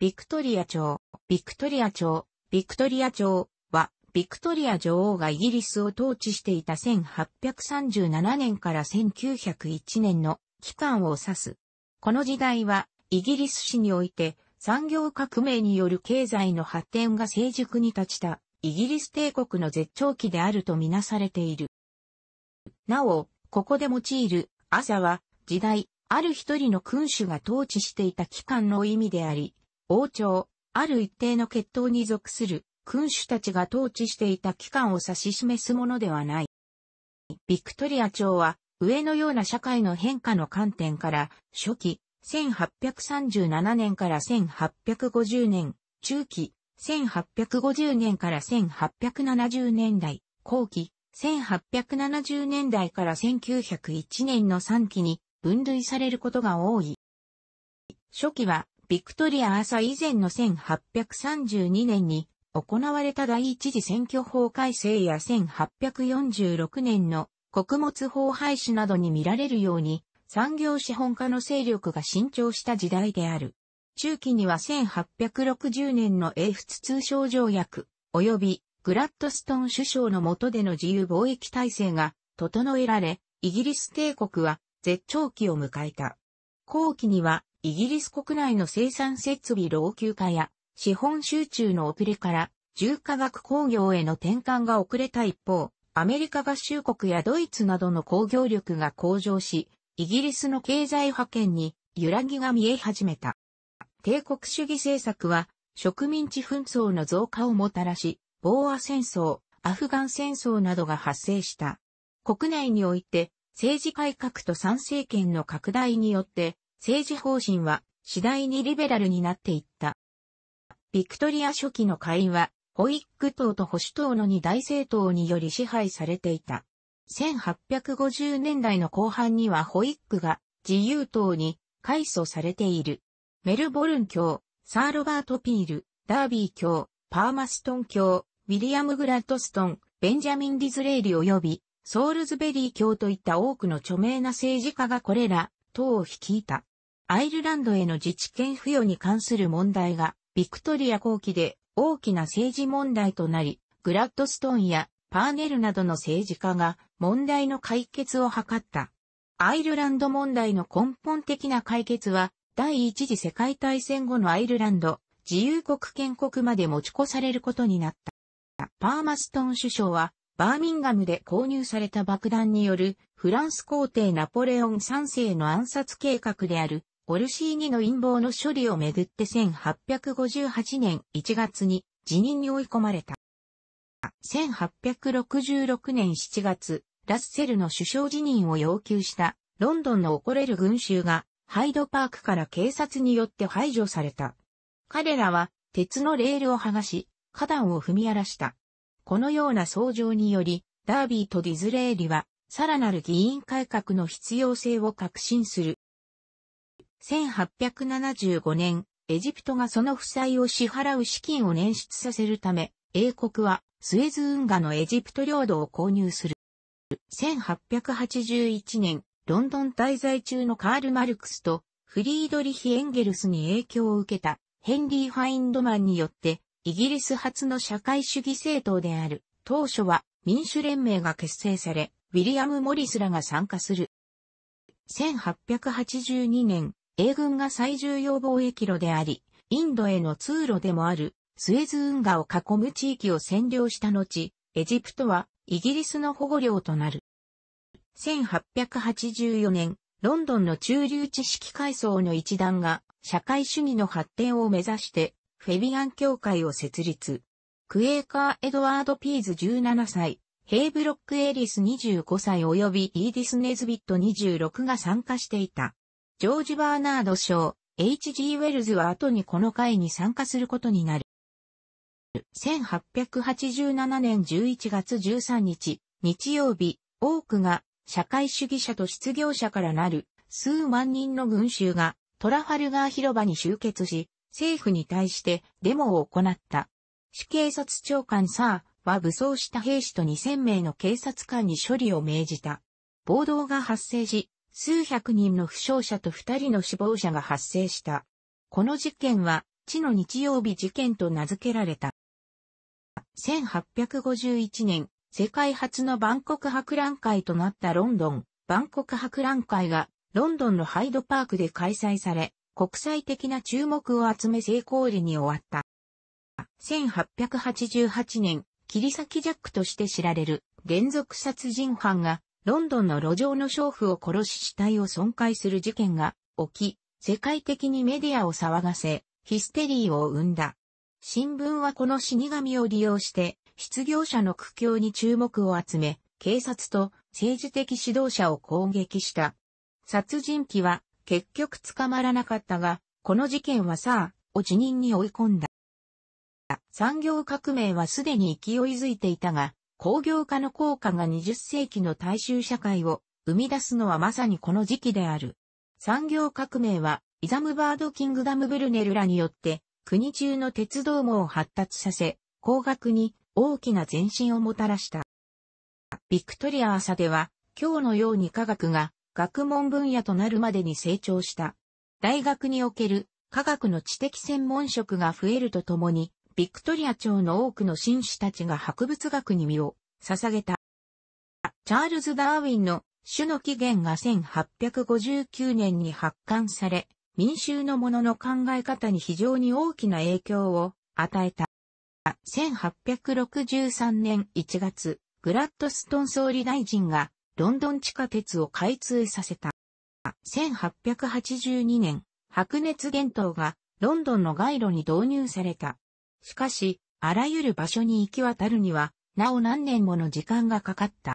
ビクトリア朝、ビクトリア朝、ビクトリア朝は、ビクトリア女王がイギリスを統治していた1837年から1901年の期間を指す。この時代は、イギリス史において、産業革命による経済の発展が成熟に立ちた、イギリス帝国の絶頂期であるとみなされている。なお、ここで用いる、朝は、時代、ある一人の君主が統治していた期間の意味であり、王朝、ある一定の血統に属する君主たちが統治していた期間を指し示すものではない。ビクトリア朝は、上のような社会の変化の観点から、初期、1837年から1850年、中期、1850年から1870年代、後期、1870年代から1901年の3期に分類されることが多い。初期はビクトリア朝以前の1832年に行われた第一次選挙法改正や1846年の穀物法廃止などに見られるように産業資本家の勢力が伸長した時代である。中期には1860年の英仏通商条約及びグラッドストン首相の下での自由貿易体制が整えられ、イギリス帝国は絶頂期を迎えた。後期にはイギリス国内の生産設備老朽化や資本集中の遅れから重化学工業への転換が遅れた一方、アメリカ合衆国やドイツなどの工業力が向上し、イギリスの経済覇権に揺らぎが見え始めた。帝国主義政策は植民地紛争の増加をもたらし、ボーア戦争、アフガン戦争などが発生した。国内において政治改革と参政権の拡大によって政治方針は次第にリベラルになっていった。ビクトリア初期の会員は、ホイック党と保守党の二大政党により支配されていた。1850年代の後半にはホイックが自由党に改祖されている。メルボルン教、サー・ロバート・ピール、ダービー教、パーマストン教、ウィリアム・グラッドストン、ベンジャミン・ディズレイリ及び、ソールズベリー教といった多くの著名な政治家がこれら、党を率いた。アイルランドへの自治権付与に関する問題が、ビクトリア後期で大きな政治問題となり、グラッドストーンやパーネルなどの政治家が問題の解決を図った。アイルランド問題の根本的な解決は、第一次世界大戦後のアイルランド、自由国建国まで持ち越されることになった。パーマストン首相は、バーミンガムで購入された爆弾によるフランス皇帝ナポレオン3世の暗殺計画であるオルシーニの陰謀の処理をめぐって1858年1月に辞任に追い込まれた。1866年7月、ラッセルの首相辞任を要求したロンドンの怒れる群衆がハイドパークから警察によって排除された。彼らは鉄のレールを剥がし、花壇を踏み荒らした。このような騒状により、ダービーとディズレーリは、さらなる議員改革の必要性を確信する。1875年、エジプトがその負債を支払う資金を捻出させるため、英国はスエズ運河のエジプト領土を購入する。1881年、ロンドン滞在中のカール・マルクスとフリードリヒ・エンゲルスに影響を受けたヘンリー・ファインドマンによって、イギリス初の社会主義政党である、当初は民主連盟が結成され、ウィリアム・モリスらが参加する。1882年、英軍が最重要貿易路であり、インドへの通路でもあるスエズ運河を囲む地域を占領した後、エジプトはイギリスの保護領となる。1884年、ロンドンの中流知識階層の一団が社会主義の発展を目指してフェビアン協会を設立。クエーカー・エドワード・ピーズ17歳、ヘイブロック・エリス25歳及びイーディス・ネズビット26が参加していた。ジョージ・バーナード賞、H.G. ウェルズは後にこの会に参加することになる。1887年11月13日、日曜日、多くが社会主義者と失業者からなる数万人の群衆がトラファルガー広場に集結し、政府に対してデモを行った。市警察長官サーは武装した兵士と2000名の警察官に処理を命じた。暴動が発生し、数百人の負傷者と二人の死亡者が発生した。この事件は、地の日曜日事件と名付けられた。1851年、世界初の万国博覧会となったロンドン、万国博覧会が、ロンドンのハイドパークで開催され、国際的な注目を集め成功裏に終わった。1888年、切り裂きジャックとして知られる連続殺人犯がロンドンの路上の娼婦を殺し死体を損壊する事件が起き、世界的にメディアを騒がせ、ヒステリーを生んだ。新聞はこの死神を利用して、失業者の苦境に注目を集め、警察と政治的指導者を攻撃した。殺人鬼は結局捕まらなかったが、この事件はさあ、を辞任に追い込んだ。産業革命はすでに勢いづいていたが、工業化の効果が20世紀の大衆社会を生み出すのはまさにこの時期である。産業革命は、イザムバード・キングダム・ブルネルらによって、国中の鉄道網を発達させ、工学に大きな前進をもたらした。ビクトリア朝では、今日のように科学が学問分野となるまでに成長した。大学における科学の知的専門職が増えるとともに、ビクトリア朝の多くの紳士たちが博物学に身を捧げた。チャールズ・ダーウィンの種の起源が1859年に発刊され、民衆のものの考え方に非常に大きな影響を与えた。1863年1月、グラッドストン総理大臣がロンドン地下鉄を開通させた。1882年、白熱伝統がロンドンの街路に導入された。しかし、あらゆる場所に行き渡るには、なお何年もの時間がかかった。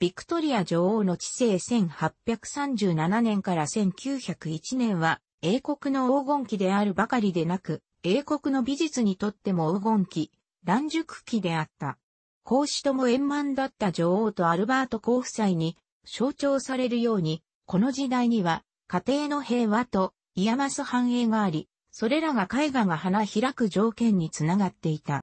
ビクトリア女王の治世1837年から1901年は、英国の黄金期であるばかりでなく、英国の美術にとっても黄金期、乱熟期であった。孔子とも円満だった女王とアルバート公夫妻に象徴されるように、この時代には家庭の平和とイヤマス繁栄があり、それらが絵画が花開く条件につながっていた。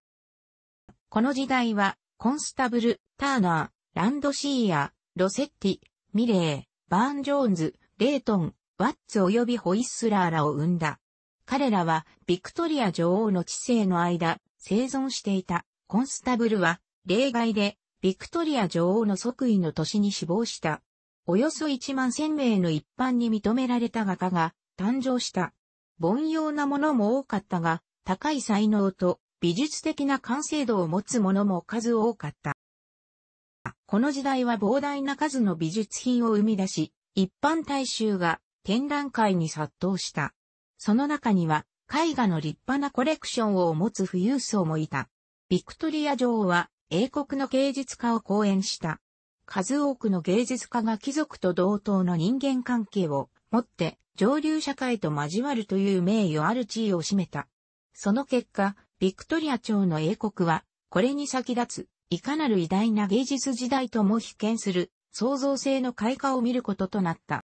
この時代は、コンスタブル、ターナー、ランドシーヤ、ロセッティ、ミレー、バーン・ジョーンズ、レイトン、ワッツ及びホイッスラーらを生んだ。彼らは、ビクトリア女王の知性の間、生存していた。コンスタブルは、例外で、ビクトリア女王の即位の年に死亡した。およそ1万1000名の一般に認められた画家が誕生した。凡庸なものも多かったが、高い才能と美術的な完成度を持つものも数多かった。この時代は膨大な数の美術品を生み出し、一般大衆が展覧会に殺到した。その中には絵画の立派なコレクションを持つ富裕層もいた。ビクトリア女王は英国の芸術家を講演した。数多くの芸術家が貴族と同等の人間関係を持って上流社会と交わるという名誉ある地位を占めた。その結果、ビクトリア朝の英国は、これに先立つ、いかなる偉大な芸術時代とも比見する、創造性の開花を見ることとなった。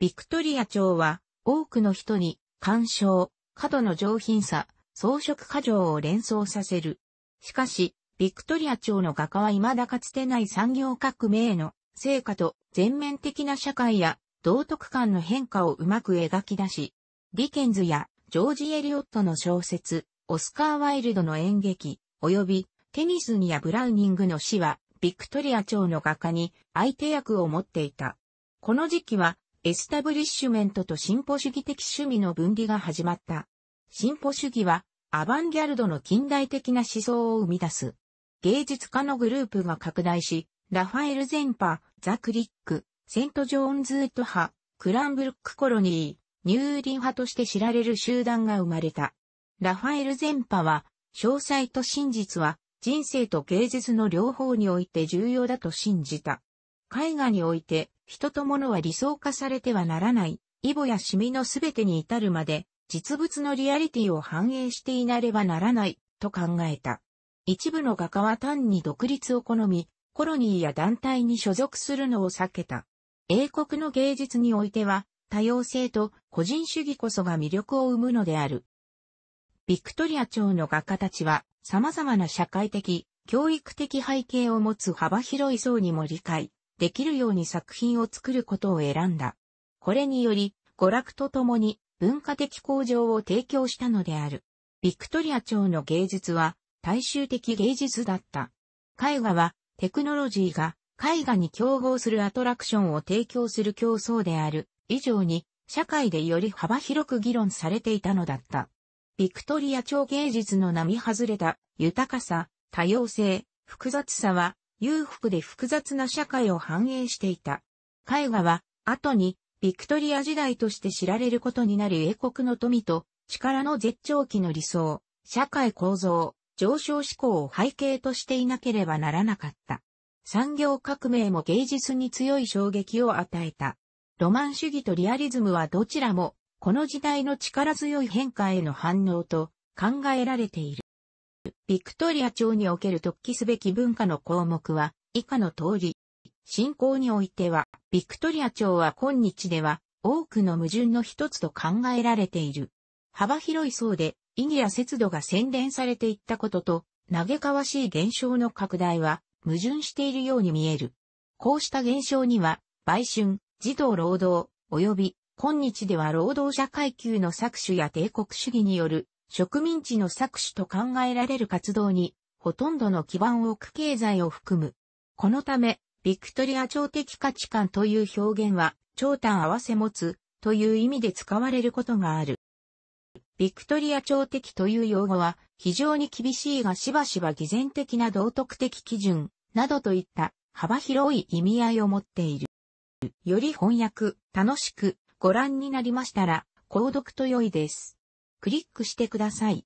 ビクトリア朝は、多くの人に、鑑賞、角の上品さ、装飾過剰を連想させる。しかし、ビクトリア朝の画家は未だかつてない産業革命への成果と全面的な社会や道徳観の変化をうまく描き出し、ディケンズやジョージ・エリオットの小説、オスカー・ワイルドの演劇、及びテニスニやブラウニングの死は、ビクトリア朝の画家に相手役を持っていた。この時期は、エスタブリッシュメントと進歩主義的趣味の分離が始まった。進歩主義は、アバンギャルドの近代的な思想を生み出す。芸術家のグループが拡大し、ラファエル・ゼンパ、ザ・クリック、セント・ジョーンズ・ウッド派、クランブルック・コロニー、ニューリン派として知られる集団が生まれた。ラファエルゼンパは、詳細と真実は、人生と芸術の両方において重要だと信じた。絵画において、人と物は理想化されてはならない、イボやシミのすべてに至るまで、実物のリアリティを反映していなればならない、と考えた。一部の画家は単に独立を好み、コロニーや団体に所属するのを避けた。英国の芸術においては、多様性と個人主義こそが魅力を生むのである。ビクトリア朝の画家たちは、様々な社会的、教育的背景を持つ幅広い層にも理解できるように作品を作ることを選んだ。これにより、娯楽とともに文化的向上を提供したのである。ビクトリア朝の芸術は大衆的芸術だった。絵画はテクノロジーが絵画に競合するアトラクションを提供する競争である以上に社会でより幅広く議論されていたのだった。ビクトリア朝芸術の並外れた豊かさ、多様性、複雑さは裕福で複雑な社会を反映していた。絵画は後にビクトリア時代として知られることになる英国の富と力の絶頂期の理想、社会構造、上昇志向を背景としていなければならなかった。産業革命も芸術に強い衝撃を与えた。ロマン主義とリアリズムはどちらも、この時代の力強い変化への反応と考えられている。ビクトリア朝における突起すべき文化の項目は、以下の通り。信仰においては、ビクトリア朝は今日では、多くの矛盾の一つと考えられている。幅広い層で、意義や節度が洗練されていったことと、嘆かわしい現象の拡大は、矛盾しているように見える。こうした現象には、売春、児童労働、及び今日では労働者階級の搾取や帝国主義による植民地の搾取と考えられる活動にほとんどの基盤を置く経済を含む。このため、ビクトリア朝的価値観という表現は、長短合わせ持つという意味で使われることがある。ビクトリア朝的という用語は非常に厳しいがしばしば偽善的な道徳的基準、などといった幅広い意味合いを持っている。より翻訳、楽しくご覧になりましたら、購読と良いです。クリックしてください。